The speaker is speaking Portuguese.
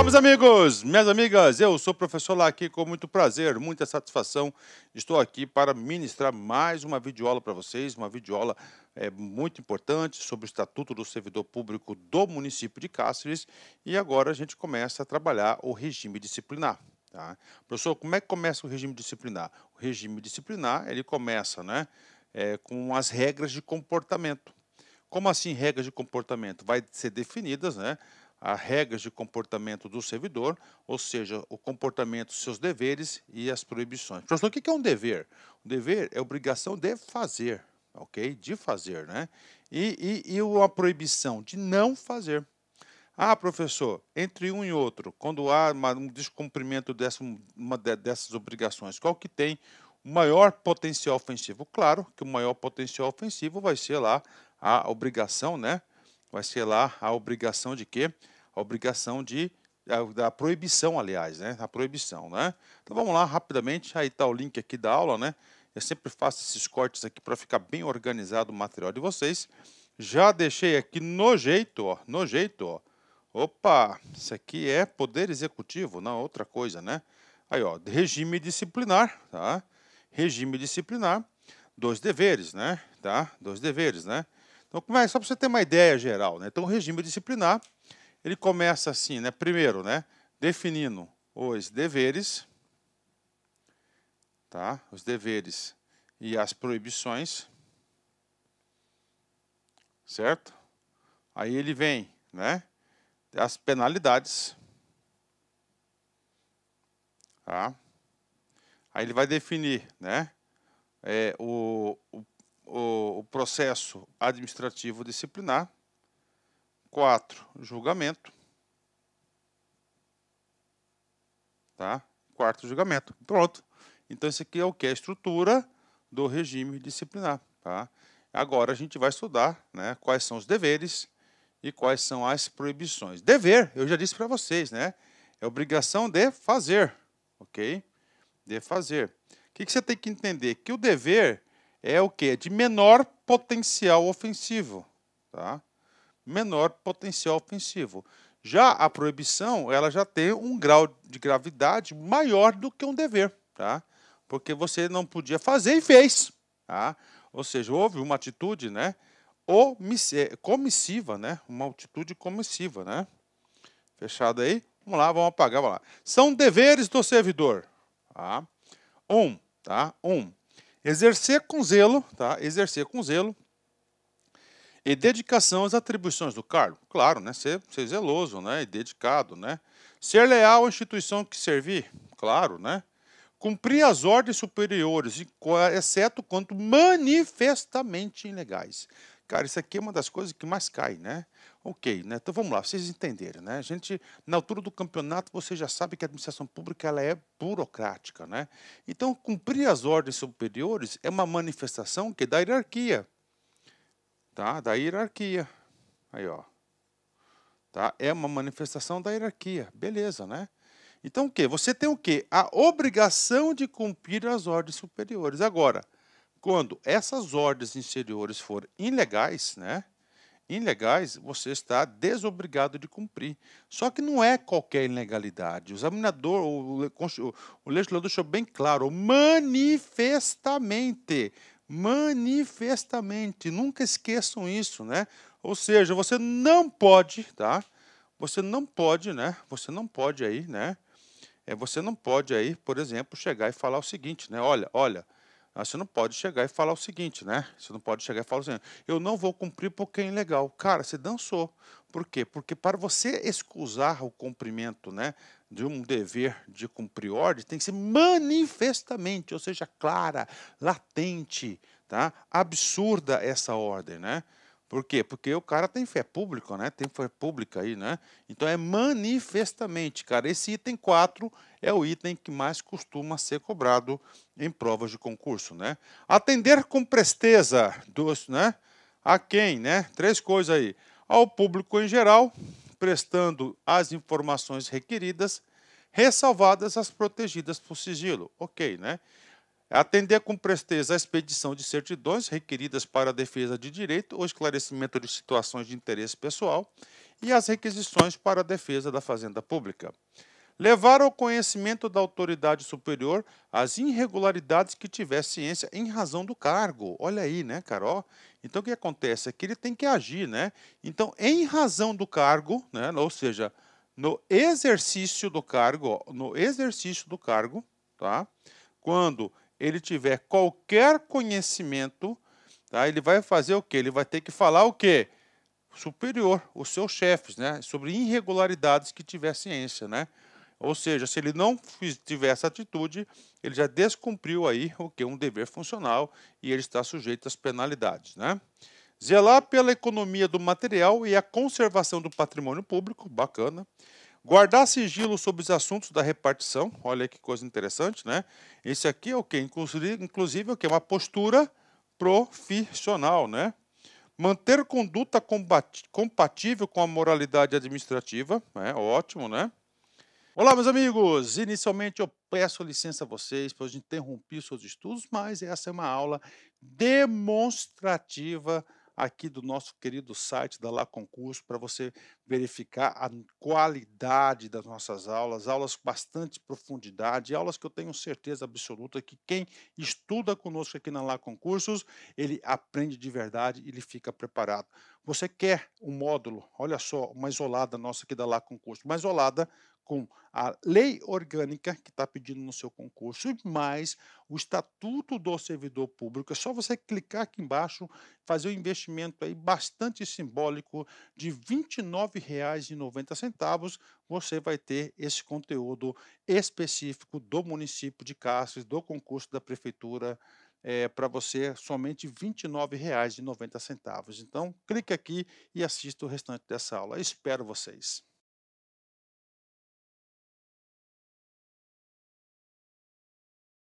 Olá, meus amigos, minhas amigas. Eu sou o professor Laqui com muito prazer, muita satisfação. Estou aqui para ministrar mais uma videoaula para vocês, uma videoaula é, muito importante sobre o Estatuto do Servidor Público do município de Cáceres. E agora a gente começa a trabalhar o regime disciplinar. Tá? Professor, como é que começa o regime disciplinar? O regime disciplinar ele começa né, é, com as regras de comportamento. Como assim regras de comportamento? Vai ser definidas né, a regras de comportamento do servidor, ou seja, o comportamento, seus deveres e as proibições. Professor, o que é um dever? Um dever é obrigação de fazer, ok? De fazer, né? E, e, e uma proibição de não fazer. Ah, professor, entre um e outro, quando há um descumprimento dessa, uma dessas obrigações, qual que tem o maior potencial ofensivo? Claro que o maior potencial ofensivo vai ser lá a obrigação, né? vai ser lá a obrigação de quê? A obrigação de da, da proibição, aliás, né? A proibição, né? Então vamos lá rapidamente, aí tá o link aqui da aula, né? Eu sempre faço esses cortes aqui para ficar bem organizado o material de vocês. Já deixei aqui no jeito, ó, no jeito, ó. Opa, isso aqui é poder executivo, não outra coisa, né? Aí, ó, regime disciplinar, tá? Regime disciplinar, dois deveres, né? Tá? Dois deveres, né? Então, só para você ter uma ideia geral, né? Então, o regime disciplinar, ele começa assim, né? Primeiro, né? Definindo os deveres, tá? Os deveres e as proibições, certo? Aí ele vem, né? As penalidades, tá? Aí ele vai definir, né? É, o, o o, o processo administrativo disciplinar. 4. Julgamento. Tá? Quarto julgamento. Pronto. Então, isso aqui é o que? É a estrutura do regime disciplinar. Tá? Agora a gente vai estudar né, quais são os deveres e quais são as proibições. Dever, eu já disse para vocês, né? É obrigação de fazer, ok? De fazer. O que, que você tem que entender? Que o dever é o que? É de menor potencial ofensivo. Tá? Menor potencial ofensivo. Já a proibição, ela já tem um grau de gravidade maior do que um dever, tá? Porque você não podia fazer e fez, tá? Ou seja, houve uma atitude, né? É, comissiva, né? Uma atitude comissiva, né? Fechado aí? Vamos lá, vamos apagar, vamos lá. São deveres do servidor, tá? Um, tá? Um. Exercer com zelo, tá? Exercer com zelo e dedicação às atribuições do cargo. Claro, né? Ser, ser zeloso, né? E dedicado, né? Ser leal à instituição que servir. Claro, né? Cumprir as ordens superiores, exceto quando manifestamente ilegais. Cara, isso aqui é uma das coisas que mais cai, né? Ok, né? então vamos lá, vocês entenderem. Né? A gente, na altura do campeonato, você já sabe que a administração pública ela é burocrática. Né? Então, cumprir as ordens superiores é uma manifestação que é da hierarquia. Tá? Da hierarquia. Aí, ó. Tá? É uma manifestação da hierarquia. Beleza, né? Então, o que? Você tem o quê? A obrigação de cumprir as ordens superiores. Agora, quando essas ordens inferiores forem ilegais, né? ilegais, você está desobrigado de cumprir. Só que não é qualquer ilegalidade. O examinador, o, o legislador deixou bem claro, manifestamente, manifestamente, nunca esqueçam isso, né? Ou seja, você não pode, tá? Você não pode, né? Você não pode aí, né? É, você não pode aí, por exemplo, chegar e falar o seguinte, né? Olha, olha, ah, você não pode chegar e falar o seguinte, né? Você não pode chegar e falar o seguinte: eu não vou cumprir porque é ilegal. Cara, você dançou. Por quê? Porque para você excusar o cumprimento né, de um dever de cumprir ordem, tem que ser manifestamente, ou seja, clara, latente, tá? absurda essa ordem, né? Por quê? Porque o cara tem fé pública, né? Tem fé pública aí, né? Então é manifestamente, cara. Esse item 4 é o item que mais costuma ser cobrado em provas de concurso, né? Atender com presteza dos, né? A quem, né? Três coisas aí. Ao público em geral, prestando as informações requeridas, ressalvadas as protegidas por sigilo. OK, né? É atender com presteza a expedição de certidões requeridas para a defesa de direito ou esclarecimento de situações de interesse pessoal e as requisições para a defesa da fazenda pública. Levar ao conhecimento da autoridade superior as irregularidades que tiver ciência em razão do cargo. Olha aí, né, Carol? Então o que acontece é que ele tem que agir, né? Então, em razão do cargo, né, ou seja, no exercício do cargo, no exercício do cargo, tá? Quando ele tiver qualquer conhecimento, tá? ele vai fazer o quê? Ele vai ter que falar o quê? Superior, os seus chefes, né? Sobre irregularidades que tiver ciência, né? Ou seja, se ele não tiver essa atitude, ele já descumpriu aí o que um dever funcional e ele está sujeito às penalidades, né? Zelar pela economia do material e a conservação do patrimônio público, bacana. Guardar sigilo sobre os assuntos da repartição. Olha que coisa interessante, né? Esse aqui é o que? Inclusive, o Uma postura profissional, né? Manter conduta compatível com a moralidade administrativa. É ótimo, né? Olá, meus amigos! Inicialmente eu peço licença a vocês, para interromper os seus estudos, mas essa é uma aula demonstrativa aqui do nosso querido site da Lá Concurso para você verificar a qualidade das nossas aulas, aulas com bastante profundidade, aulas que eu tenho certeza absoluta que quem estuda conosco aqui na Lá Concursos, ele aprende de verdade e ele fica preparado. Você quer um módulo, olha só, uma isolada nossa aqui da Lá Concurso, uma isolada com a lei orgânica que está pedindo no seu concurso, mais o Estatuto do Servidor Público. É só você clicar aqui embaixo, fazer um investimento aí bastante simbólico de R$ 29,90. Você vai ter esse conteúdo específico do município de Cássio do concurso da Prefeitura. É, para você somente R$ 29,90. Então, clique aqui e assista o restante dessa aula. Espero vocês.